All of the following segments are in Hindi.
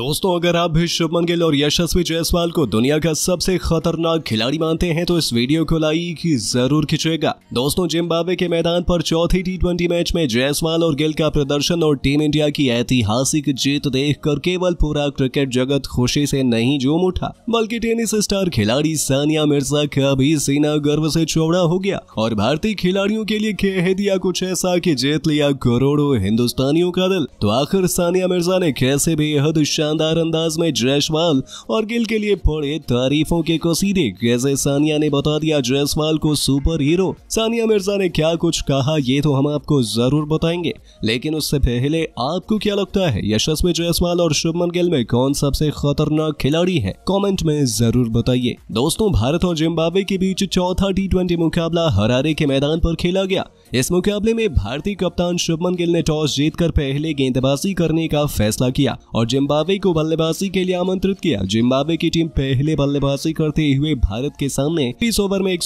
दोस्तों अगर आप भी शुभमन गिल और यशस्वी जायसवाल को दुनिया का सबसे खतरनाक खिलाड़ी मानते हैं तो इस वीडियो को लाइक जरूर खींचेगा दोस्तों जिम्बाब्वे के मैदान पर चौथी टी मैच में जायसवाल और गिल का प्रदर्शन और टीम इंडिया की ऐतिहासिक जीत देख कर केवल पूरा क्रिकेट जगत खुशी से नहीं झूम उठा बल्कि टेनिस स्टार खिलाड़ी सानिया मिर्जा का भी सीना गर्व से चौड़ा हो गया और भारतीय खिलाड़ियों के लिए कह दिया कुछ ऐसा की जीत लिया करोड़ों हिंदुस्तानियों का दिल तो आखिर सानिया मिर्जा ने कैसे बेहद शान शानदार अंदाज में जयसवाल और गिल के लिए पड़े तारीफों के कसीदे कैसे सानिया ने बता दिया जयसवाल को सुपर हीरो सानिया मिर्जा ने क्या कुछ कहा ये तो हम आपको जरूर बताएंगे लेकिन उससे पहले आपको क्या लगता है यशस्वी जयसवाल और शुभमन गिल में कौन सबसे खतरनाक खिलाड़ी है कॉमेंट में जरूर बताइए दोस्तों भारत और जिम्बाब्वे के बीच चौथा टी मुकाबला हरारे के मैदान पर खेला गया इस मुकाबले में भारतीय कप्तान शुभमन गिल ने टॉस जीतकर पहले गेंदबाजी करने का फैसला किया और जिम्बाब्वे को बल्लेबाजी के लिए आमंत्रित किया जिम्बाब्वे की टीम पहले बल्लेबाजी करते हुए भारत के सामने तीस ओवर में एक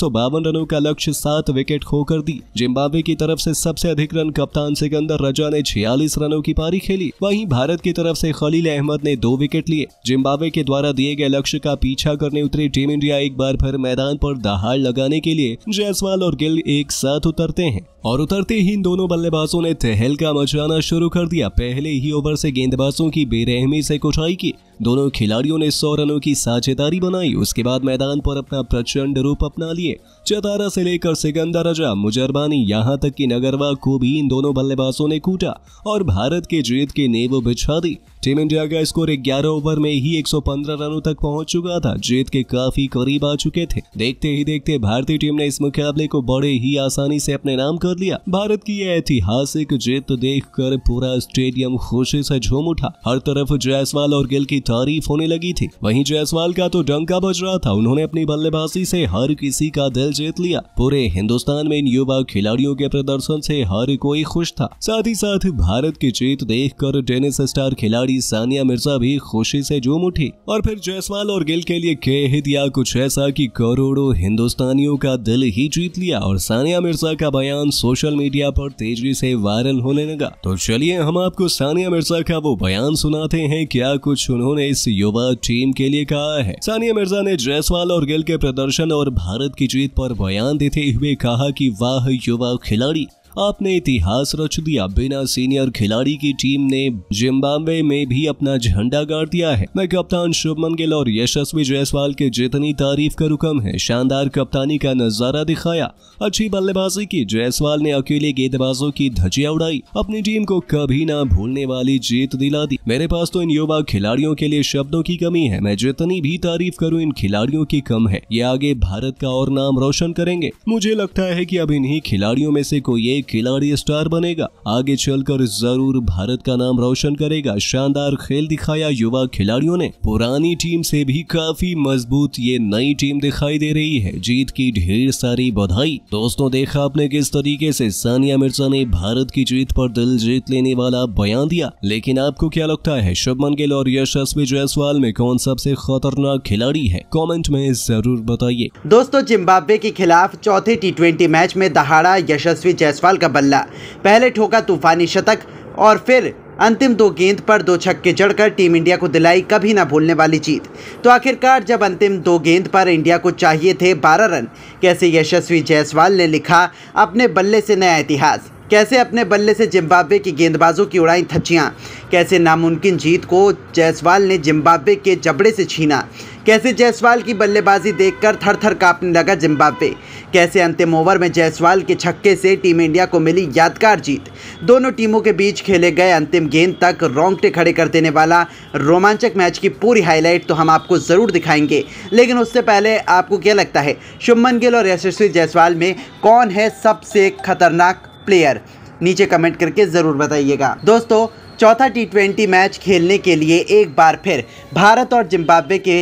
रनों का लक्ष्य सात विकेट खोकर दी जिम्बाब्वे की तरफ ऐसी सबसे अधिक रन कप्तान सिकंदर रजा ने छियालीस रनों की पारी खेली वही भारत की तरफ ऐसी खलील अहमद ने दो विकेट लिए जिम्बाब्वे के द्वारा दिए गए लक्ष्य का पीछा करने उतरी टीम इंडिया एक बार फिर मैदान पर दहाड़ लगाने के लिए जायसवाल और गिल एक साथ उतरते हैं और उतरते ही इन दोनों बल्लेबाजों ने तहलका मचाना शुरू कर दिया पहले ही ओवर से गेंदबाजों की बेरहमी से कुछ आई की दोनों खिलाड़ियों ने सौ रनों की साझेदारी बनाई उसके बाद मैदान पर अपना प्रचंड रूप अपना लिए चतारा से लेकर सिकंदर रजा मुजरबानी यहाँ तक कि नगरवा को भी इन दोनों बल्लेबाजों ने कूटा और भारत के जीत के नेव बिछा दी टीम इंडिया का स्कोर 11 ओवर में ही 115 रनों तक पहुंच चुका था जीत के काफी करीब आ चुके थे देखते ही देखते भारतीय टीम ने इस मुकाबले को बड़े ही आसानी से अपने नाम कर लिया भारत की यह ऐतिहासिक जीत देखकर पूरा स्टेडियम खुशी से झूम उठा हर तरफ जायसवाल और गिल की तारीफ होने लगी थी वहीं जायसवाल का तो डंका बज रहा था उन्होंने अपनी बल्लेबाजी से हर किसी का दिल जीत लिया पूरे हिंदुस्तान में इन युवा खिलाड़ियों के प्रदर्शन से हर कोई खुश था साथ ही साथ भारत की जीत देख टेनिस स्टार खिलाड़ी सानिया मिर्जा भी खुशी से झूम उठी और फिर जायसवाल और गिल के लिए कह या कुछ ऐसा की करोड़ों हिंदुस्तानियों का दिल ही जीत लिया और सानिया मिर्जा का बयान सोशल मीडिया पर तेजी से वायरल होने लगा तो चलिए हम आपको सानिया मिर्जा का वो बयान सुनाते हैं क्या कुछ उन्होंने उन्होंने इस युवा टीम के लिए कहा है सानिया मिर्जा ने जयसवाल और गिल के प्रदर्शन और भारत की जीत पर बयान देते हुए कहा कि वाह युवा खिलाड़ी आपने इतिहास रच दिया बिना सीनियर खिलाड़ी की टीम ने जिम्बाब्वे में भी अपना झंडा गाड़ दिया है मैं कप्तान शुभमन गिल और यशस्वी जायसवाल के जितनी तारीफ का रुकम है शानदार कप्तानी का नजारा दिखाया अच्छी बल्लेबाजी की जायसवाल ने अकेले गेंदबाजों की धजिया उड़ाई अपनी टीम को कभी ना भूलने वाली जीत दिला दी मेरे पास तो इन युवा खिलाड़ियों के लिए शब्दों की कमी है मैं जितनी भी तारीफ करूँ इन खिलाड़ियों की कम है ये आगे भारत का और नाम रोशन करेंगे मुझे लगता है की अब इन्ही खिलाड़ियों में ऐसी कोई एक खिलाड़ी स्टार बनेगा आगे चलकर जरूर भारत का नाम रोशन करेगा शानदार खेल दिखाया युवा खिलाड़ियों ने पुरानी टीम से भी काफी मजबूत ये नई टीम दिखाई दे रही है जीत की ढेर सारी बधाई दोस्तों देखा आपने किस तरीके से सानिया मिर्जा ने भारत की जीत पर दिल जीत लेने वाला बयान दिया लेकिन आपको क्या लगता है शुभमन गिल और यशस्वी जायसवाल में कौन सबसे खतरनाक खिलाड़ी है कॉमेंट में जरूर बताइए दोस्तों जिम्बाब्वे के खिलाफ चौथे टी मैच में दहाड़ा यशस्वी जायसवाल कमाल का बल्ला पहले ठोका तूफानी शतक और फिर अंतिम दो गेंद पर दो छक्के जड़कर टीम इंडिया को दिलाई कभी ना भूलने वाली जीत तो आखिरकार जब अंतिम दो गेंद पर इंडिया को चाहिए थे 12 रन कैसे यशस्वी जायसवाल ने लिखा अपने बल्ले से नया इतिहास कैसे अपने बल्ले से जिम्बाब्वे की गेंदबाजों की उड़ाई थच्चियाँ कैसे नामुमकिन जीत को जायसवाल ने जिम्बाब्वे के जबड़े से छीना कैसे जायसवाल की बल्लेबाजी देखकर थर थर कांपने लगा जिम्बाब्वे कैसे अंतिम ओवर में जायसवाल के छक्के से टीम इंडिया को मिली यादगार जीत दोनों टीमों के बीच खेले गए अंतिम गेंद तक रोंगटे खड़े कर देने वाला रोमांचक मैच की पूरी हाईलाइट तो हम आपको ज़रूर दिखाएंगे लेकिन उससे पहले आपको क्या लगता है शुभमन गिल और यशस्वी जायसवाल में कौन है सबसे खतरनाक प्लेयर नीचे कमेंट करके ज़रूर बताइएगा दोस्तों चौथा टी ट्वेंटी मैच खेलने के लिए एक बार फिर भारत और जिम्बाब्वे के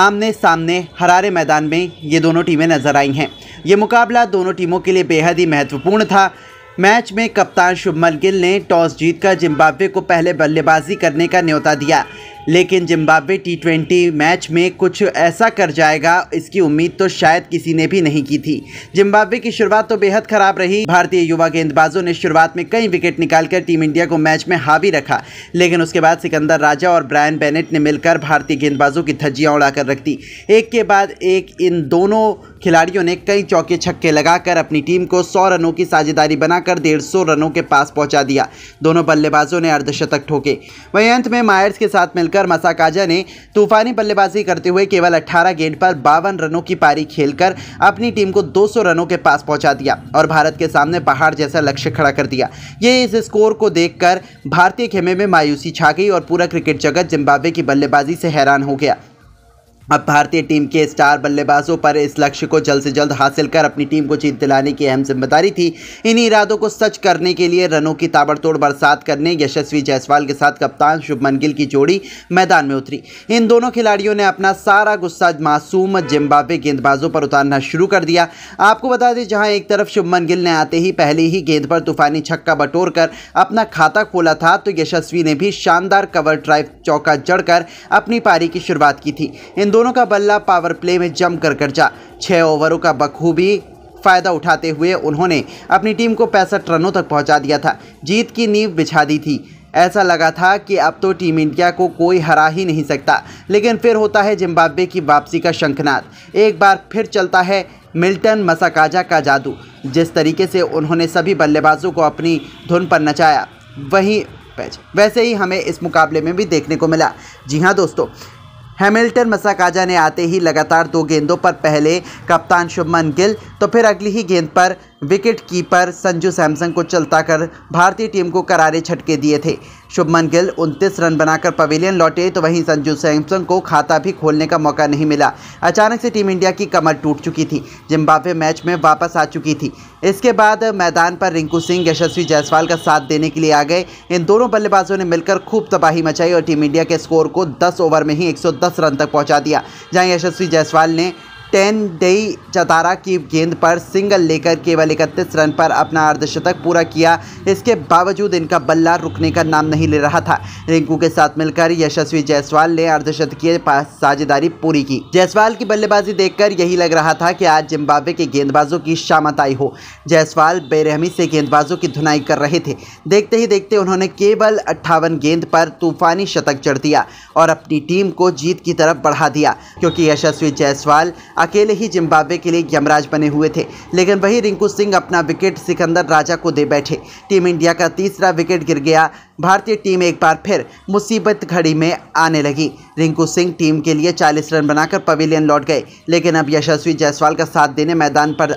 आमने सामने हरारे मैदान में ये दोनों टीमें नजर आई हैं ये मुकाबला दोनों टीमों के लिए बेहद ही महत्वपूर्ण था मैच में कप्तान शुभमन गिल ने टॉस जीतकर जिम्बाब्वे को पहले बल्लेबाजी करने का न्योता दिया लेकिन जिम्बाब्वे टी मैच में कुछ ऐसा कर जाएगा इसकी उम्मीद तो शायद किसी ने भी नहीं की थी जिम्बाब्वे की शुरुआत तो बेहद खराब रही भारतीय युवा गेंदबाजों ने शुरुआत में कई विकेट निकालकर टीम इंडिया को मैच में हावी रखा लेकिन उसके बाद सिकंदर राजा और ब्रायन बेनेट ने मिलकर भारतीय गेंदबाजों की धज्जियाँ उड़ाकर रख दी एक के बाद एक इन दोनों खिलाड़ियों ने कई चौके छक्के लगाकर अपनी टीम को 100 रनों की साझेदारी बनाकर 150 रनों के पास पहुंचा दिया दोनों बल्लेबाजों ने अर्धशतक ठोके वहीं अंत में मायर्स के साथ मिलकर बनकर मसाकाजा ने तूफानी बल्लेबाजी करते हुए केवल 18 गेंद पर बावन रनों की पारी खेलकर अपनी टीम को 200 रनों के पास पहुंचा दिया और भारत के सामने पहाड़ जैसा लक्ष्य खड़ा कर दिया ये इस स्कोर को देखकर भारतीय खेमे में मायूसी छा गई और पूरा क्रिकेट जगत जिम्बाब्वे की बल्लेबाजी से हैरान हो गया अब भारतीय टीम के स्टार बल्लेबाजों पर इस लक्ष्य को जल्द से जल्द हासिल कर अपनी टीम को जीत दिलाने की अहम जिम्मेदारी थी इन्हीं इरादों को सच करने के लिए रनों की ताबड़तोड़ बरसात करने यशस्वी जायसवाल के साथ कप्तान शुभमन गिल की जोड़ी मैदान में उतरी इन दोनों खिलाड़ियों ने अपना सारा गुस्सा मासूम जिम्बाबे गेंदबाजों पर उतारना शुरू कर दिया आपको बता दें जहाँ एक तरफ शुभमन गिल ने आते ही पहले ही गेंद पर तूफानी छक्का बटोर कर अपना खाता खोला था तो यशस्वी ने भी शानदार कवर ड्राइव चौका जड़कर अपनी पारी की शुरुआत की थी इन दोनों का बल्ला पावर प्ले में जम कर जा छः ओवरों का बखूबी फ़ायदा उठाते हुए उन्होंने अपनी टीम को पैंसठ रनों तक पहुंचा दिया था जीत की नींव बिछा दी थी ऐसा लगा था कि अब तो टीम इंडिया को कोई हरा ही नहीं सकता लेकिन फिर होता है जिम्बाब्वे की वापसी का शंखनाद एक बार फिर चलता है मिल्टन मसाकाजा का जादू जिस तरीके से उन्होंने सभी बल्लेबाजों को अपनी धुन पर नचाया वहीं वैसे ही हमें इस मुकाबले में भी देखने को मिला जी हाँ दोस्तों हैमिल्टन मसाकाजा ने आते ही लगातार दो गेंदों पर पहले कप्तान शुभमन गिल तो फिर अगली ही गेंद पर विकेट कीपर संजू सैमसन को चलता कर भारतीय टीम को करारे छटके दिए थे शुभमन गिल 29 रन बनाकर पवेलियन लौटे तो वहीं संजू सैमसन को खाता भी खोलने का मौका नहीं मिला अचानक से टीम इंडिया की कमर टूट चुकी थी जिम्बाब्वे मैच में वापस आ चुकी थी इसके बाद मैदान पर रिंकू सिंह यशस्वी जायसवाल का साथ देने के लिए आ गए इन दोनों बल्लेबाजों ने मिलकर खूब तबाही मचाई और टीम इंडिया के स्कोर को दस ओवर में ही एक रन तक पहुँचा दिया जहाँ यशस्वी जायसवाल ने टेन डेई चतारा की गेंद पर सिंगल लेकर केवल इकतीस रन पर अपना अर्धशतक पूरा किया इसके बावजूद इनका बल्ला रुकने का नाम नहीं ले रहा था रिंकू के साथ मिलकर यशस्वी जायसवाल ने अर्धशतकीय साझेदारी पूरी की जायसवाल की बल्लेबाजी देखकर यही लग रहा था कि आज जिम्बाब्वे के गेंदबाजों की शामत आई हो जायसवाल बेरहमी से गेंदबाजों की धुनाई कर रहे थे देखते ही देखते उन्होंने केवल अट्ठावन गेंद पर तूफानी शतक चढ़ दिया और अपनी टीम को जीत की तरफ बढ़ा दिया क्योंकि यशस्वी जायसवाल अकेले ही जिम्बाब्वे के लिए यमराज बने हुए थे लेकिन वही रिंकू सिंह अपना विकेट सिकंदर राजा को दे बैठे टीम इंडिया का तीसरा विकेट गिर गया भारतीय टीम एक बार फिर मुसीबत घड़ी में आने लगी रिंकू सिंह टीम के लिए 40 रन बनाकर पवेलियन लौट गए लेकिन अब यशस्वी जायसवाल का साथ देने मैदान पर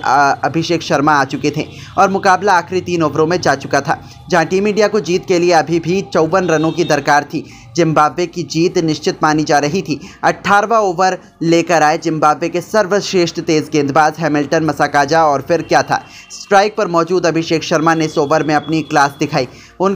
अभिषेक शर्मा आ चुके थे और मुकाबला आखिरी तीन ओवरों में जा चुका था जहां टीम इंडिया को जीत के लिए अभी भी चौवन रनों की दरकार थी जिम्बाब्वे की जीत निश्चित मानी जा रही थी अट्ठारहवा ओवर लेकर आए जिम्बाब्वे के सर्वश्रेष्ठ तेज गेंदबाज हैमिल्टन मसाकाजा और फिर क्या था स्ट्राइक पर मौजूद अभिषेक शर्मा ने इस ओवर में अपनी क्लास दिखाई